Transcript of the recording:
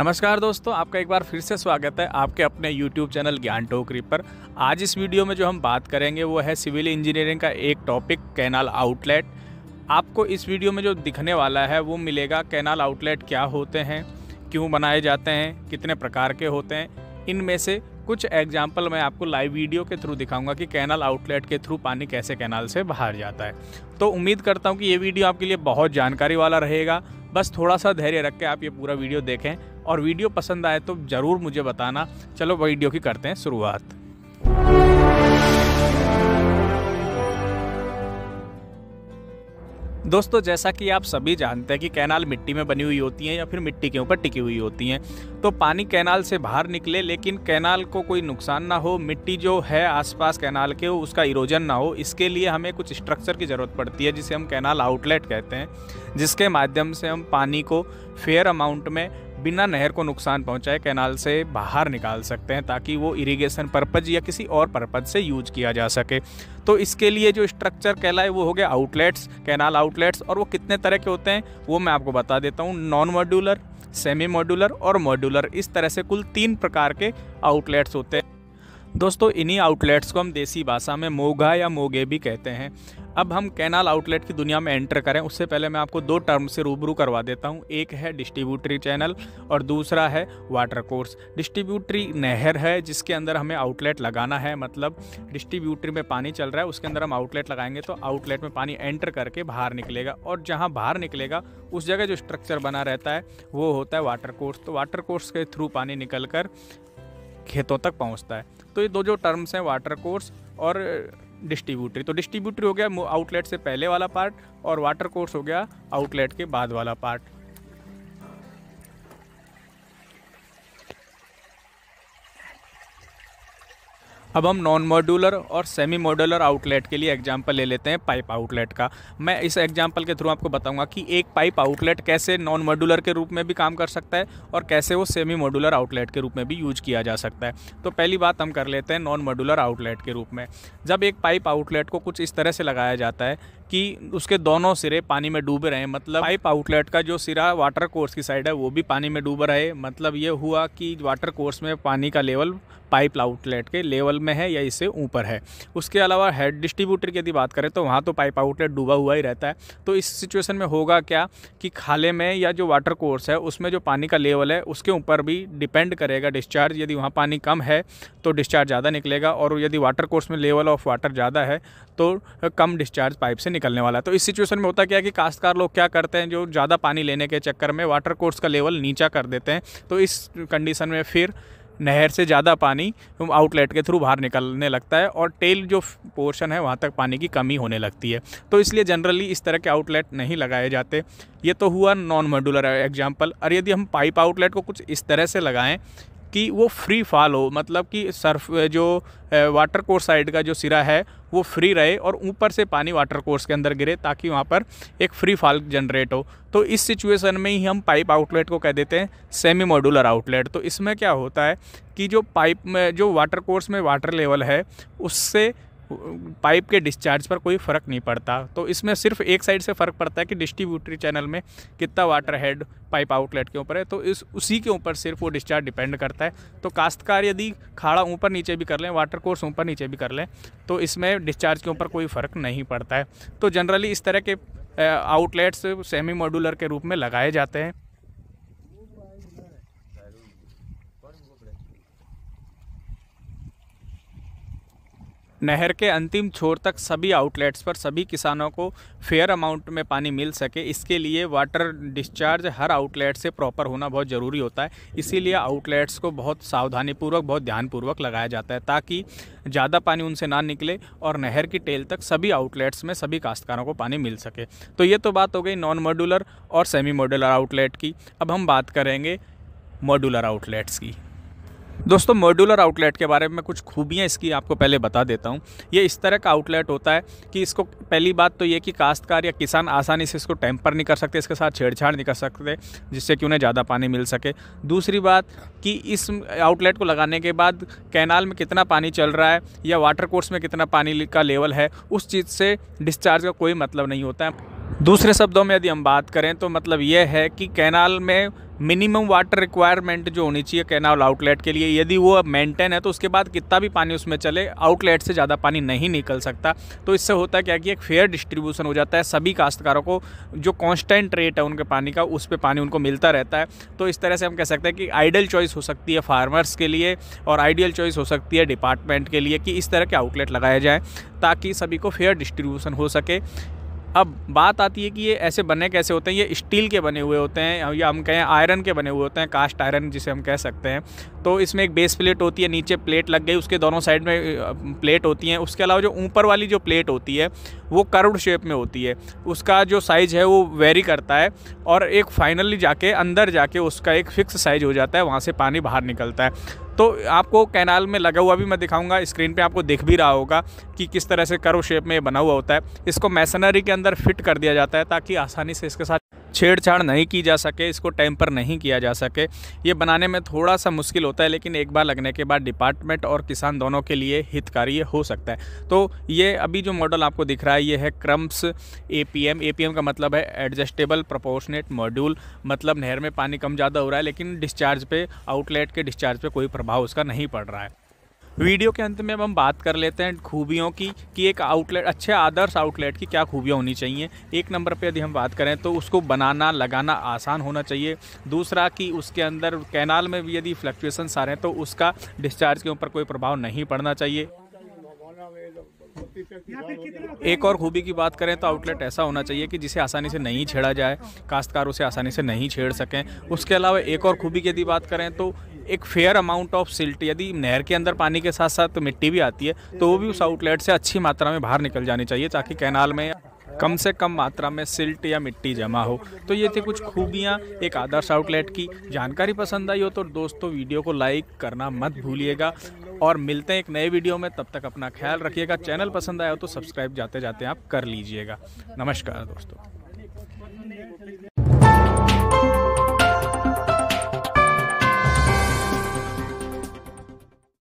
नमस्कार दोस्तों आपका एक बार फिर से स्वागत है आपके अपने YouTube चैनल ज्ञान टोकरी पर आज इस वीडियो में जो हम बात करेंगे वो है सिविल इंजीनियरिंग का एक टॉपिक कैनाल आउटलेट आपको इस वीडियो में जो दिखने वाला है वो मिलेगा कैनाल आउटलेट क्या होते हैं क्यों बनाए जाते हैं कितने प्रकार के होते हैं इनमें से कुछ एग्जाम्पल मैं आपको लाइव वीडियो के थ्रू दिखाऊंगा कि कैनाल आउटलेट के थ्रू पानी कैसे कैनाल से बाहर जाता है तो उम्मीद करता हूँ कि ये वीडियो आपके लिए बहुत जानकारी वाला रहेगा बस थोड़ा सा धैर्य रख के आप ये पूरा वीडियो देखें और वीडियो पसंद आए तो ज़रूर मुझे बताना चलो वीडियो की करते हैं शुरुआत दोस्तों जैसा कि आप सभी जानते हैं कि कैनाल मिट्टी में बनी हुई होती हैं या फिर मिट्टी के ऊपर टिकी हुई होती हैं तो पानी कैनाल से बाहर निकले लेकिन कैनाल को कोई नुकसान ना हो मिट्टी जो है आसपास कैनाल के उसका इरोजन ना हो इसके लिए हमें कुछ स्ट्रक्चर की ज़रूरत पड़ती है जिसे हम कैनाल आउटलेट कहते हैं जिसके माध्यम से हम पानी को फेयर अमाउंट में बिना नहर को नुकसान पहुंचाए कैनाल से बाहर निकाल सकते हैं ताकि वो इरिगेशन पर्पज या किसी और पर्पज से यूज किया जा सके तो इसके लिए जो स्ट्रक्चर कहलाए वो हो गया आउटलेट्स कैनाल आउटलेट्स और वो कितने तरह के होते हैं वो मैं आपको बता देता हूँ नॉन मॉड्यूलर सेमी मॉड्यूलर और मॉड्यूलर इस तरह से कुल तीन प्रकार के आउटलेट्स होते हैं दोस्तों इन्हीं आउटलेट्स को हम देसी भाषा में मोगा या मोगे भी कहते हैं अब हम कैनाल आउटलेट की दुनिया में एंटर करें उससे पहले मैं आपको दो टर्म से रूबरू करवा देता हूँ एक है डिस्ट्रीब्यूटरी चैनल और दूसरा है वाटर कोर्स डिस्ट्रीब्यूटरी नहर है जिसके अंदर हमें आउटलेट लगाना है मतलब डिस्ट्रीब्यूटरी में पानी चल रहा है उसके अंदर हम आउटलेट लगाएंगे तो आउटलेट में पानी एंटर करके बाहर निकलेगा और जहाँ बाहर निकलेगा उस जगह जो स्ट्रक्चर बना रहता है वो होता है वाटर कोर्स तो वाटर कोर्स के थ्रू पानी निकल कर खेतों तक पहुँचता है तो ये दो जो टर्म्स हैं वाटर कोर्स और डिस्ट्रीब्यूटरी uh, तो डिस्ट्रीब्यूटरी हो गया आउटलेट से पहले वाला पार्ट और वाटर कोर्स हो गया आउटलेट के बाद वाला पार्ट अब हम नॉन मॉड्यूलर और सेमी मॉड्यूलर आउटलेट के लिए एग्जाम्पल ले लेते हैं पाइप आउटलेट का मैं इस एग्जाम्पल के थ्रू आपको बताऊंगा कि एक पाइप आउटलेट कैसे नॉन मॉड्यूलर के रूप में भी काम कर सकता है और कैसे वो सेमी मॉड्यूलर आउटलेट के रूप में भी यूज किया जा सकता है तो पहली बात हम कर लेते हैं नॉन मॉड्यूलर आउटलेट के रूप में जब एक पाइप आउटलेट को कुछ इस तरह से लगाया जाता है कि उसके दोनों सिरे पानी में डूबे रहे मतलब पाइप आउटलेट का जो सिरा वाटर कोर्स की साइड है वो भी पानी में डूबा रहे मतलब ये हुआ कि वाटर कोर्स में पानी का लेवल पाइप आउटलेट के लेवल में है या इससे ऊपर है उसके अलावा हेड डिस्ट्रीब्यूटर की यदि बात करें तो वहाँ तो पाइप आउटलेट डूबा हुआ ही रहता है तो इस सिचुएशन में होगा क्या कि खाले में या जो वाटर कोर्स है उसमें जो पानी का लेवल है उसके ऊपर भी डिपेंड करेगा डिस्चार्ज यदि वहाँ पानी कम है तो डिस्चार्ज ज़्यादा निकलेगा और यदि वाटर कोर्स में लेवल ऑफ वाटर ज़्यादा है तो कम डिस्चार्ज पाइप से निकलने वाला है तो इस सिचुएशन में होता क्या है कि काश्तकार लोग क्या करते हैं जो ज़्यादा पानी लेने के चक्कर में वाटर कोर्स का लेवल नीचा कर देते हैं तो इस कंडीशन में फिर नहर से ज़्यादा पानी आउटलेट के थ्रू बाहर निकलने लगता है और टेल जो पोर्शन है वहाँ तक पानी की कमी होने लगती है तो इसलिए जनरली इस तरह के आउटलेट नहीं लगाए जाते ये तो हुआ नॉन मॉड्यूलर एग्जाम्पल और यदि हम पाइप आउटलेट को कुछ इस तरह से लगाएं कि वो फ्री फॉल हो मतलब कि सर्फ जो वाटर कोर्स साइड का जो सिरा है वो फ्री रहे और ऊपर से पानी वाटर कोर्स के अंदर गिरे ताकि वहाँ पर एक फ्री फॉल जनरेट हो तो इस सिचुएशन में ही हम पाइप आउटलेट को कह देते हैं सेमी मॉड्यूलर आउटलेट तो इसमें क्या होता है कि जो पाइप में जो वाटर कोर्स में वाटर लेवल है उससे पाइप के डिस्चार्ज पर कोई फ़र्क नहीं पड़ता तो इसमें सिर्फ एक साइड से फ़र्क पड़ता है कि डिस्ट्रीब्यूटरी चैनल में कितना वाटर हेड पाइप आउटलेट के ऊपर है तो इस उसी के ऊपर सिर्फ वो डिस्चार्ज डिपेंड करता है तो काश्तकार यदि खाड़ा ऊपर नीचे भी कर लें वाटर कोर्स ऊपर नीचे भी कर लें तो इसमें डिस्चार्ज के ऊपर कोई फ़र्क नहीं पड़ता है तो जनरली इस तरह के आउटलेट्स सेमी मॉडुलर के रूप में लगाए जाते हैं नहर के अंतिम छोर तक सभी आउटलेट्स पर सभी किसानों को फेयर अमाउंट में पानी मिल सके इसके लिए वाटर डिस्चार्ज हर आउटलेट से प्रॉपर होना बहुत ज़रूरी होता है इसीलिए आउटलेट्स को बहुत सावधानीपूर्वक बहुत ध्यानपूर्वक लगाया जाता है ताकि ज़्यादा पानी उनसे ना निकले और नहर की टेल तक सभी आउटलेट्स में सभी काश्तकारों को पानी मिल सके तो ये तो बात हो गई नॉन मॉड्यूलर और सेमी मॉड्यूलर आउटलेट की अब हम बात करेंगे मॉड्यूलर आउटलेट्स की दोस्तों मॉड्यूलर आउटलेट के बारे में कुछ खूबियाँ इसकी आपको पहले बता देता हूँ ये इस तरह का आउटलेट होता है कि इसको पहली बात तो ये कि काश्तकार या किसान आसानी से इसको टेम्पर नहीं कर सकते इसके साथ छेड़छाड़ नहीं कर सकते जिससे कि उन्हें ज़्यादा पानी मिल सके दूसरी बात कि इस आउटलेट को लगाने के बाद कैनाल में कितना पानी चल रहा है या वाटर कोर्स में कितना पानी का लेवल है उस चीज़ से डिस्चार्ज का कोई मतलब नहीं होता है दूसरे शब्दों में यदि हम बात करें तो मतलब यह है कि कैनाल में मिनिमम वाटर रिक्वायरमेंट जो होनी चाहिए कैनाल आउटलेट के लिए यदि वो मेंटेन है तो उसके बाद कितना भी पानी उसमें चले आउटलेट से ज़्यादा पानी नहीं निकल सकता तो इससे होता क्या कि एक फेयर डिस्ट्रीब्यूशन हो जाता है सभी काश्तकारों को जो कॉन्स्टेंट रेट है उनके पानी का उस पर पानी उनको मिलता रहता है तो इस तरह से हम कह सकते हैं कि आइडियल चॉइस हो सकती है फार्मर्स के लिए और आइडियल चॉइस हो सकती है डिपार्टमेंट के लिए कि इस तरह के आउटलेट लगाए जाएँ ताकि सभी को फेयर डिस्ट्रीब्यूशन हो सके अब बात आती है कि ये ऐसे बने कैसे होते हैं ये स्टील के बने हुए होते हैं या हम कहें आयरन के बने हुए होते हैं कास्ट आयरन जिसे हम कह सकते हैं तो इसमें एक बेस प्लेट होती है नीचे प्लेट लग गई उसके दोनों साइड में प्लेट होती हैं उसके अलावा जो ऊपर वाली जो प्लेट होती है वो करुड शेप में होती है उसका जो साइज़ है वो वेरी करता है और एक फाइनली जाके अंदर जाके उसका एक फ़िक्स साइज़ हो जाता है वहाँ से पानी बाहर निकलता है तो आपको कैनाल में लगा हुआ भी मैं दिखाऊंगा स्क्रीन पे आपको दिख भी रहा होगा कि किस तरह से करो शेप में बना हुआ होता है इसको मैसनरी के अंदर फिट कर दिया जाता है ताकि आसानी से इसके साथ छेड़छाड़ नहीं की जा सके इसको पर नहीं किया जा सके ये बनाने में थोड़ा सा मुश्किल होता है लेकिन एक बार लगने के बाद डिपार्टमेंट और किसान दोनों के लिए हितकारी हो सकता है तो ये अभी जो मॉडल आपको दिख रहा है ये है क्रम्स ए पी का मतलब है एडजस्टेबल प्रपोर्शनेट मॉड्यूल मतलब नहर में पानी कम ज़्यादा हो रहा है लेकिन डिस्चार्ज पे आउटलेट के डिस्चार्ज पे कोई प्रभाव उसका नहीं पड़ रहा है वीडियो के अंत में अब हम बात कर लेते हैं खूबियों की कि एक आउटलेट अच्छे आदर्श आउटलेट की क्या खूबियाँ होनी चाहिए एक नंबर पर यदि हम बात करें तो उसको बनाना लगाना आसान होना चाहिए दूसरा कि उसके अंदर कैनाल में भी यदि फ्लक्चुएसन्स आ रहे हैं तो उसका डिस्चार्ज के ऊपर कोई प्रभाव नहीं पड़ना चाहिए एक और खूबी की बात करें तो आउटलेट ऐसा होना चाहिए कि जिसे आसानी से नहीं छेड़ा जाए काश्तकार उसे आसानी से नहीं छेड़ सकें उसके अलावा एक और खूबी की यदि बात करें तो एक फेयर अमाउंट ऑफ सिल्ट यदि नहर के अंदर पानी के साथ साथ मिट्टी भी आती है तो वो भी उस आउटलेट से अच्छी मात्रा में बाहर निकल जानी चाहिए ताकि कैनाल में कम से कम मात्रा में सिल्ट या मिट्टी जमा हो तो ये थी कुछ खूबियाँ एक आदर्श आउटलेट की जानकारी पसंद आई हो तो दोस्तों वीडियो को लाइक करना मत भूलिएगा और मिलते हैं एक नए वीडियो में तब तक अपना ख्याल रखिएगा चैनल पसंद आया हो तो सब्सक्राइब जाते जाते आप कर लीजिएगा नमस्कार दोस्तों